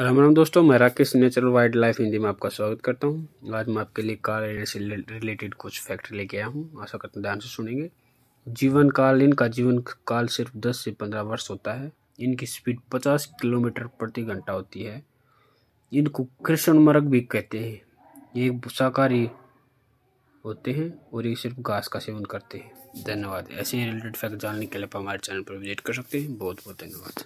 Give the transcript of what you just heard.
राम राम दोस्तों मैं Rakesh natural wild life Hindi में आपका स्वागत करता हूँ आज मैं आपके लिए कार एरिया से रिलेटेड कुछ फैक्ट लेके आया हूँ आशा करते हैं ध्यान से सुनेंगे जीवन काल इनका जीवन काल सिर्फ 10 से 15 वर्ष होता है इनकी स्पीड 50 किलोमीटर प्रति घंटा होती है इनको कृष्ण मर्ग भी कहते हैं ये शाकाहारी होते हैं और ये सिर्फ घास का सेवन करते हैं धन्यवाद ऐसे ही रिलेटेड फैक्ट जानने के लिए आप हमारे चैनल पर विजिट कर सकते हैं बहुत बहुत धन्यवाद